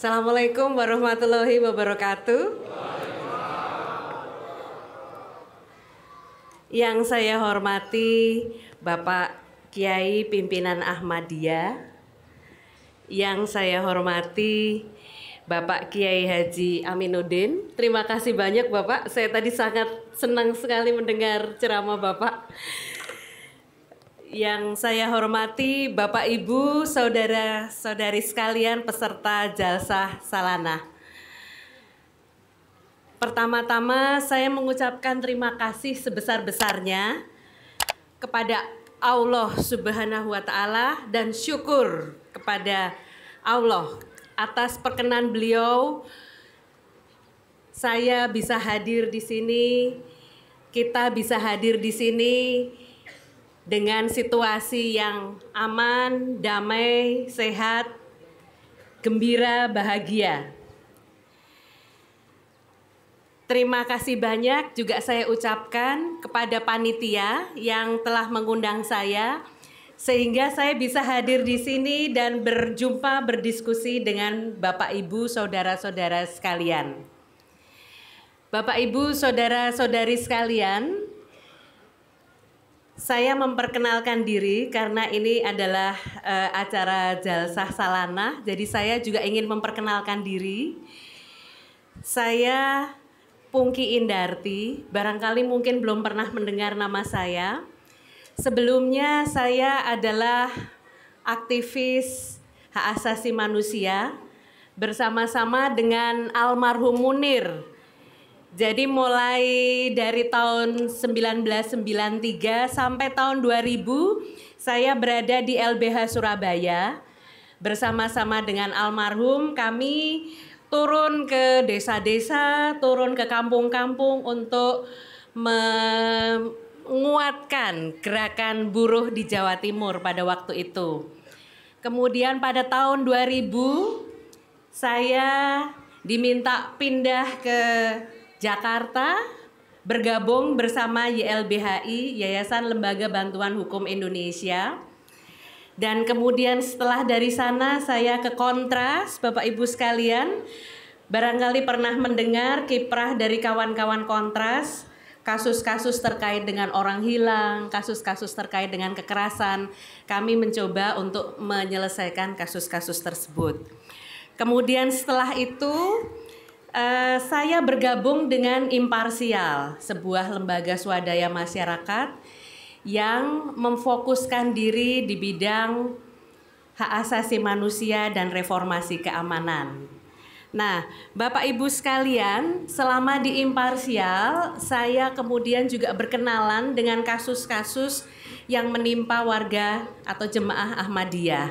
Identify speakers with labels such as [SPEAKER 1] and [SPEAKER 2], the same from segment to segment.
[SPEAKER 1] Assalamualaikum warahmatullahi wabarakatuh. Yang saya hormati Bapak Kiai Pimpinan Ahmadiyah. Yang saya hormati Bapak Kiai Haji Aminuddin. Terima kasih banyak Bapak. Saya tadi sangat senang sekali mendengar ceramah Bapak yang saya hormati Bapak Ibu, saudara-saudari sekalian peserta Jalsah Salana. Pertama-tama saya mengucapkan terima kasih sebesar-besarnya kepada Allah Subhanahu wa taala dan syukur kepada Allah atas perkenan beliau saya bisa hadir di sini, kita bisa hadir di sini dengan situasi yang aman, damai, sehat, gembira, bahagia. Terima kasih banyak juga saya ucapkan kepada panitia yang telah mengundang saya sehingga saya bisa hadir di sini dan berjumpa berdiskusi dengan Bapak Ibu saudara-saudara sekalian. Bapak Ibu saudara-saudari sekalian, saya memperkenalkan diri karena ini adalah uh, acara Jalsah Salana. Jadi saya juga ingin memperkenalkan diri. Saya Pungki Indarti, barangkali mungkin belum pernah mendengar nama saya. Sebelumnya saya adalah aktivis hak asasi manusia bersama-sama dengan almarhum Munir jadi mulai dari tahun 1993 sampai tahun 2000 saya berada di LBH Surabaya bersama-sama dengan almarhum kami turun ke desa-desa, turun ke kampung-kampung untuk menguatkan gerakan buruh di Jawa Timur pada waktu itu. Kemudian pada tahun 2000 saya diminta pindah ke Jakarta bergabung bersama YLBHI Yayasan Lembaga Bantuan Hukum Indonesia. Dan kemudian setelah dari sana saya ke Kontras, Bapak Ibu sekalian, barangkali pernah mendengar kiprah dari kawan-kawan Kontras kasus-kasus terkait dengan orang hilang, kasus-kasus terkait dengan kekerasan. Kami mencoba untuk menyelesaikan kasus-kasus tersebut. Kemudian setelah itu Eh, saya bergabung dengan Imparsial, sebuah lembaga swadaya masyarakat yang memfokuskan diri di bidang hak asasi manusia dan reformasi keamanan. Nah, Bapak Ibu sekalian, selama di Imparsial, saya kemudian juga berkenalan dengan kasus-kasus yang menimpa warga atau jemaah Ahmadiyah.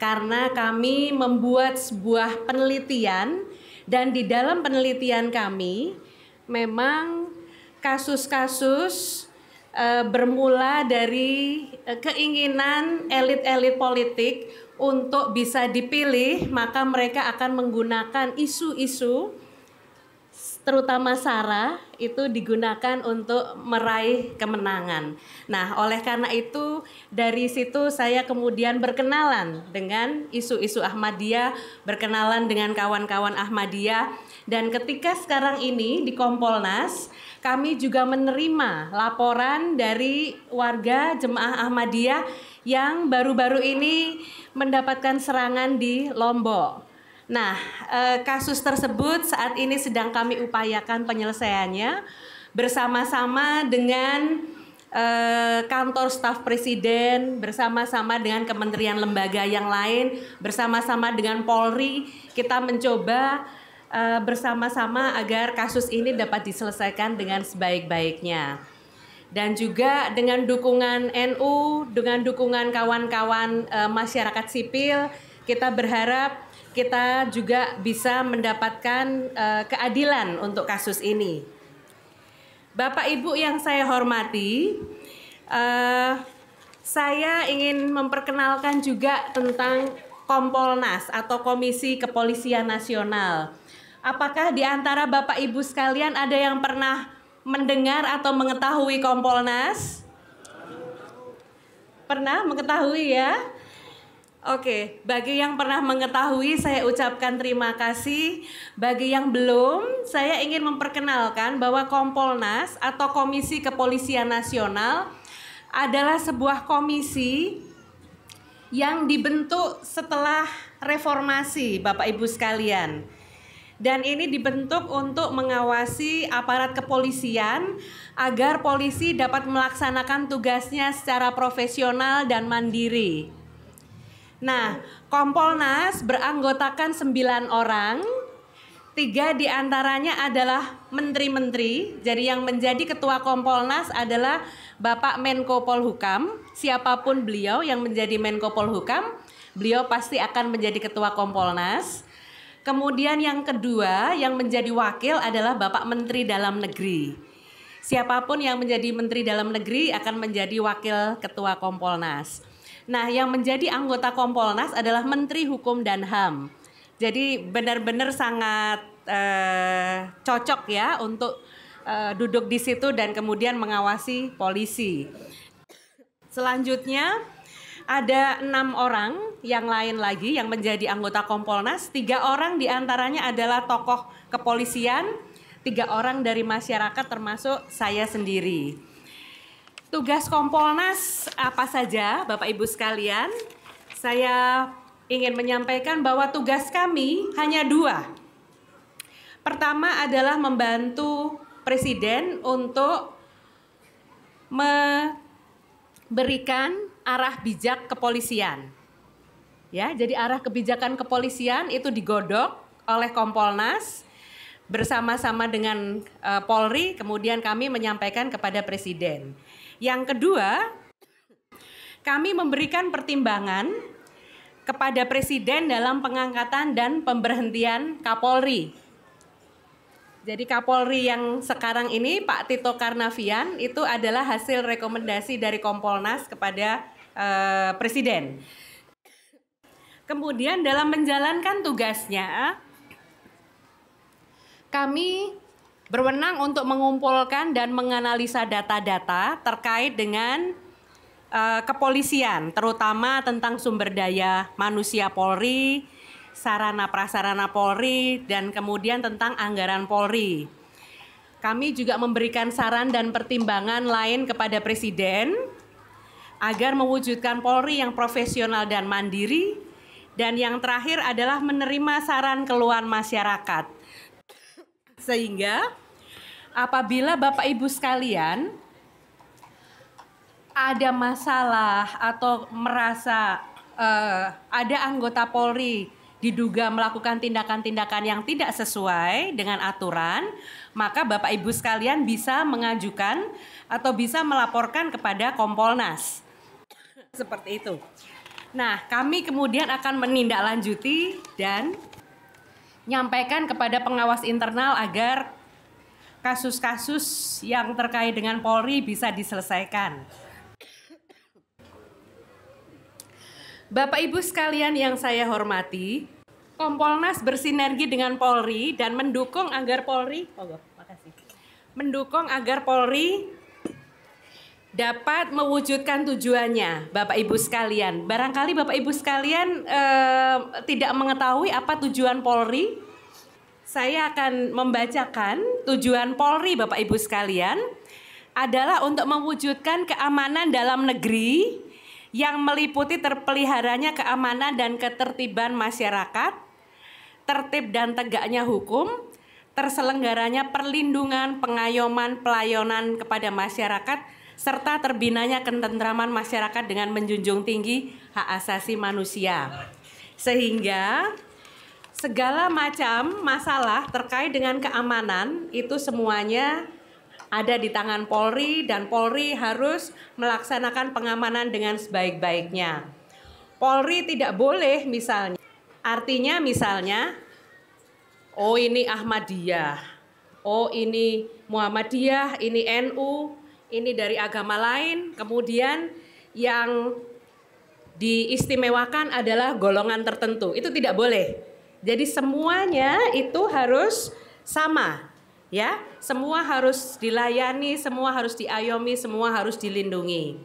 [SPEAKER 1] Karena kami membuat sebuah penelitian dan di dalam penelitian kami memang kasus-kasus e, bermula dari e, keinginan elit-elit politik untuk bisa dipilih, maka mereka akan menggunakan isu-isu terutama Sarah itu digunakan untuk meraih kemenangan. Nah, oleh karena itu dari situ saya kemudian berkenalan dengan isu-isu Ahmadiyah, berkenalan dengan kawan-kawan Ahmadiyah dan ketika sekarang ini di Kompolnas kami juga menerima laporan dari warga jemaah Ahmadiyah yang baru-baru ini mendapatkan serangan di Lombok. Nah, eh, kasus tersebut saat ini sedang kami upayakan penyelesaiannya bersama-sama dengan eh, kantor staf presiden, bersama-sama dengan kementerian lembaga yang lain, bersama-sama dengan Polri, kita mencoba eh, bersama-sama agar kasus ini dapat diselesaikan dengan sebaik-baiknya dan juga dengan dukungan NU, dengan dukungan kawan-kawan masyarakat sipil, kita berharap kita juga bisa mendapatkan uh, keadilan untuk kasus ini. Bapak Ibu yang saya hormati, uh, saya ingin memperkenalkan juga tentang Kompolnas atau Komisi Kepolisian Nasional. Apakah di antara Bapak Ibu sekalian ada yang pernah mendengar atau mengetahui Kompolnas? Pernah mengetahui ya? Oke, bagi yang pernah mengetahui saya ucapkan terima kasih. Bagi yang belum, saya ingin memperkenalkan bahwa Kompolnas atau Komisi Kepolisian Nasional adalah sebuah komisi yang dibentuk setelah reformasi, Bapak Ibu sekalian. Dan ini dibentuk untuk mengawasi aparat kepolisian agar polisi dapat melaksanakan tugasnya secara profesional dan mandiri. Nah, Kompolnas beranggotakan sembilan orang. Tiga diantaranya adalah menteri-menteri. Jadi yang menjadi ketua Kompolnas adalah Bapak Menko Polhukam. Siapapun beliau yang menjadi Menko Polhukam, beliau pasti akan menjadi ketua Kompolnas. Kemudian yang kedua yang menjadi wakil adalah Bapak Menteri Dalam Negeri. Siapapun yang menjadi Menteri Dalam Negeri akan menjadi wakil ketua Kompolnas. Nah, yang menjadi anggota Kompolnas adalah Menteri Hukum dan HAM. Jadi benar-benar sangat eh, cocok ya untuk eh, duduk di situ dan kemudian mengawasi polisi. Selanjutnya ada enam orang yang lain lagi yang menjadi anggota Kompolnas. Tiga orang diantaranya adalah tokoh kepolisian, tiga orang dari masyarakat termasuk saya sendiri. Tugas Kompolnas apa saja, Bapak Ibu sekalian? Saya ingin menyampaikan bahwa tugas kami hanya dua. Pertama adalah membantu Presiden untuk memberikan arah bijak kepolisian. Ya, jadi arah kebijakan kepolisian itu digodok oleh Kompolnas bersama-sama dengan uh, Polri, kemudian kami menyampaikan kepada Presiden. Yang kedua, kami memberikan pertimbangan kepada Presiden dalam pengangkatan dan pemberhentian Kapolri. Jadi Kapolri yang sekarang ini Pak Tito Karnavian itu adalah hasil rekomendasi dari Kompolnas kepada eh, Presiden. Kemudian dalam menjalankan tugasnya, kami berwenang untuk mengumpulkan dan menganalisa data-data terkait dengan uh, kepolisian, terutama tentang sumber daya manusia Polri, sarana prasarana Polri, dan kemudian tentang anggaran Polri. Kami juga memberikan saran dan pertimbangan lain kepada Presiden agar mewujudkan Polri yang profesional dan mandiri. Dan yang terakhir adalah menerima saran keluhan masyarakat sehingga apabila Bapak Ibu sekalian ada masalah atau merasa uh, ada anggota Polri diduga melakukan tindakan-tindakan yang tidak sesuai dengan aturan, maka Bapak Ibu sekalian bisa mengajukan atau bisa melaporkan kepada Kompolnas. Seperti itu. Nah, kami kemudian akan menindaklanjuti dan nyampaikan kepada pengawas internal agar kasus-kasus yang terkait dengan Polri bisa diselesaikan. Bapak Ibu sekalian yang saya hormati, Kompolnas bersinergi dengan Polri dan mendukung agar Polri, oh, makasih. Mendukung agar Polri dapat mewujudkan tujuannya, Bapak Ibu sekalian. Barangkali Bapak Ibu sekalian eh, tidak mengetahui apa tujuan Polri. Saya akan membacakan tujuan Polri, Bapak Ibu sekalian, adalah untuk mewujudkan keamanan dalam negeri yang meliputi terpeliharanya keamanan dan ketertiban masyarakat, tertib dan tegaknya hukum, terselenggaranya perlindungan, pengayoman, pelayanan kepada masyarakat serta terbinanya ketentraman masyarakat dengan menjunjung tinggi hak asasi manusia. Sehingga segala macam masalah terkait dengan keamanan itu semuanya ada di tangan Polri dan Polri harus melaksanakan pengamanan dengan sebaik-baiknya. Polri tidak boleh misalnya artinya misalnya oh ini Ahmadiyah, oh ini Muhammadiyah, ini NU, ini dari agama lain, kemudian yang diistimewakan adalah golongan tertentu. Itu tidak boleh. Jadi semuanya itu harus sama, ya. Semua harus dilayani, semua harus diayomi, semua harus dilindungi.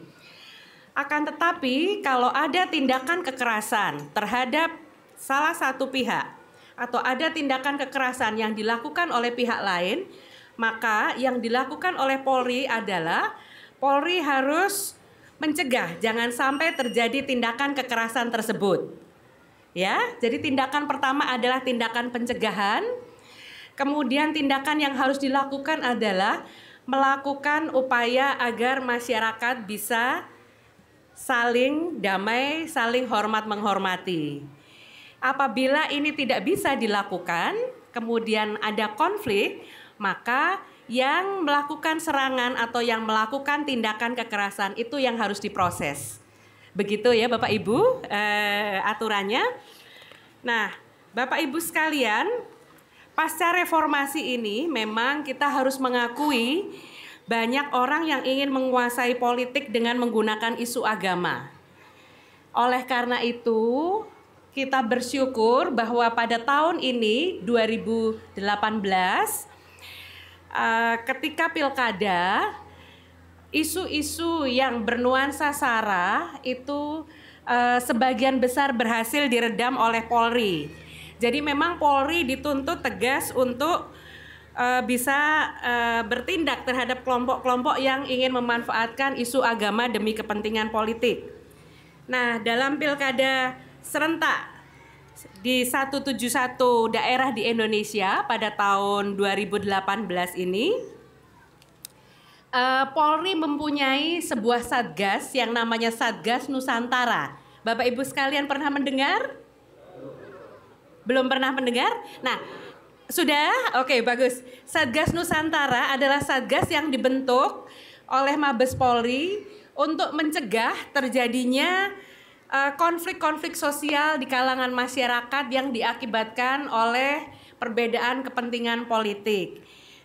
[SPEAKER 1] Akan tetapi kalau ada tindakan kekerasan terhadap salah satu pihak atau ada tindakan kekerasan yang dilakukan oleh pihak lain, maka yang dilakukan oleh Polri adalah Polri harus mencegah jangan sampai terjadi tindakan kekerasan tersebut. Ya, jadi tindakan pertama adalah tindakan pencegahan. Kemudian tindakan yang harus dilakukan adalah melakukan upaya agar masyarakat bisa saling damai, saling hormat menghormati. Apabila ini tidak bisa dilakukan, kemudian ada konflik, maka yang melakukan serangan atau yang melakukan tindakan kekerasan itu yang harus diproses. Begitu ya Bapak Ibu eh, aturannya. Nah, Bapak Ibu sekalian, pasca reformasi ini memang kita harus mengakui banyak orang yang ingin menguasai politik dengan menggunakan isu agama. Oleh karena itu, kita bersyukur bahwa pada tahun ini 2018 uh, ketika pilkada isu-isu yang bernuansa sara itu uh, sebagian besar berhasil diredam oleh Polri. Jadi memang Polri dituntut tegas untuk uh, bisa uh, bertindak terhadap kelompok-kelompok yang ingin memanfaatkan isu agama demi kepentingan politik. Nah, dalam pilkada serentak di 171 daerah di Indonesia pada tahun 2018 ini uh, Polri mempunyai sebuah satgas yang namanya Satgas Nusantara. Bapak Ibu sekalian pernah mendengar? Belum pernah mendengar? Nah, sudah? Oke, okay, bagus. Satgas Nusantara adalah satgas yang dibentuk oleh Mabes Polri untuk mencegah terjadinya Eh, konflik-konflik uh, sosial di kalangan masyarakat yang diakibatkan oleh perbedaan kepentingan politik.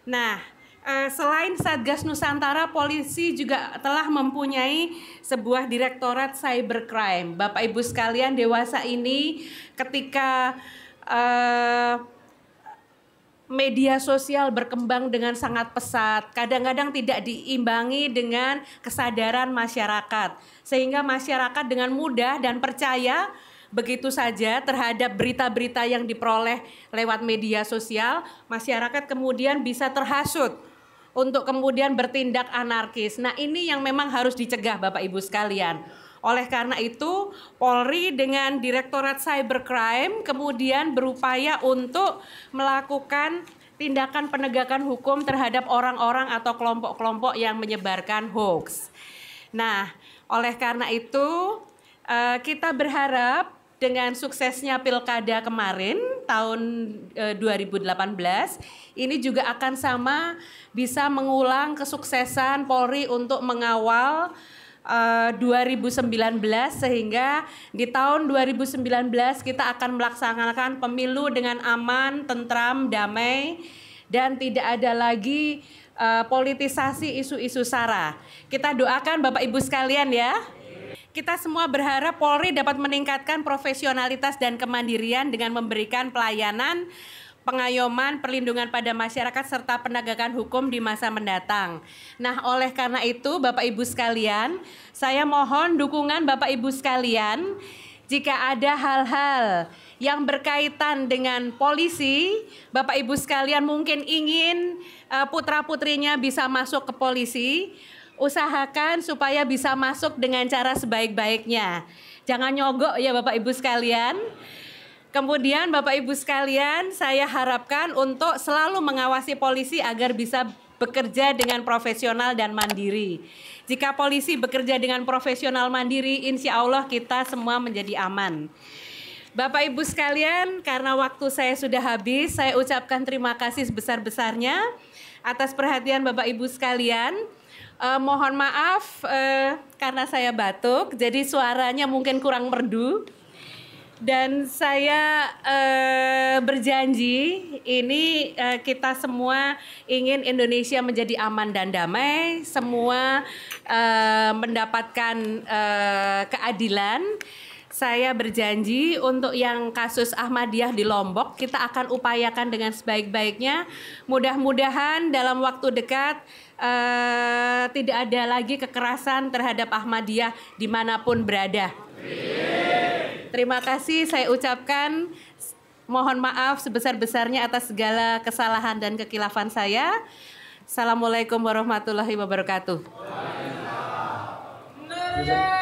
[SPEAKER 1] Nah, uh, selain Satgas Nusantara, polisi juga telah mempunyai sebuah direktorat cybercrime. Bapak Ibu sekalian, dewasa ini ketika uh, media sosial berkembang dengan sangat pesat, kadang-kadang tidak diimbangi dengan kesadaran masyarakat, sehingga masyarakat dengan mudah dan percaya begitu saja terhadap berita-berita yang diperoleh lewat media sosial, masyarakat kemudian bisa terhasut untuk kemudian bertindak anarkis. Nah, ini yang memang harus dicegah, Bapak Ibu sekalian. Oleh karena itu, Polri dengan Direktorat Cybercrime kemudian berupaya untuk melakukan tindakan penegakan hukum terhadap orang-orang atau kelompok-kelompok yang menyebarkan hoax. Nah, oleh karena itu, eh, kita berharap dengan suksesnya pilkada kemarin tahun 2018 eh, ini juga akan sama bisa mengulang kesuksesan Polri untuk mengawal 2019 eh, sehingga di tahun 2019 kita akan melaksanakan pemilu dengan aman, tentram, damai dan tidak ada lagi uh, politisasi isu-isu sara. Kita doakan Bapak Ibu sekalian ya. Kita semua berharap Polri dapat meningkatkan profesionalitas dan kemandirian dengan memberikan pelayanan pengayoman, perlindungan pada masyarakat serta penegakan hukum di masa mendatang. Nah, oleh karena itu Bapak Ibu sekalian, saya mohon dukungan Bapak Ibu sekalian jika ada hal-hal yang berkaitan dengan polisi, Bapak Ibu sekalian mungkin ingin eh, putra-putrinya bisa masuk ke polisi, usahakan supaya bisa masuk dengan cara sebaik-baiknya. Jangan nyogok ya Bapak Ibu sekalian. Kemudian Bapak Ibu sekalian, saya harapkan untuk selalu mengawasi polisi agar bisa bekerja dengan profesional dan mandiri. Jika polisi bekerja dengan profesional mandiri, insya Allah kita semua menjadi aman. Bapak Ibu sekalian, karena waktu saya sudah habis, saya ucapkan terima kasih sebesar-besarnya atas perhatian Bapak Ibu sekalian. Eh, mohon maaf eh, karena saya batuk, jadi suaranya mungkin kurang merdu dan saya uh, berjanji ini uh, kita semua ingin Indonesia menjadi aman dan damai, semua uh, mendapatkan uh, keadilan. Saya berjanji untuk yang kasus Ahmadiyah di Lombok kita akan upayakan dengan sebaik-baiknya. Mudah-mudahan dalam waktu dekat uh, tidak ada lagi kekerasan terhadap Ahmadiyah dimanapun berada. Yeah. Terima kasih saya ucapkan mohon maaf sebesar-besarnya atas segala kesalahan dan kekilafan saya. Assalamualaikum warahmatullahi wabarakatuh.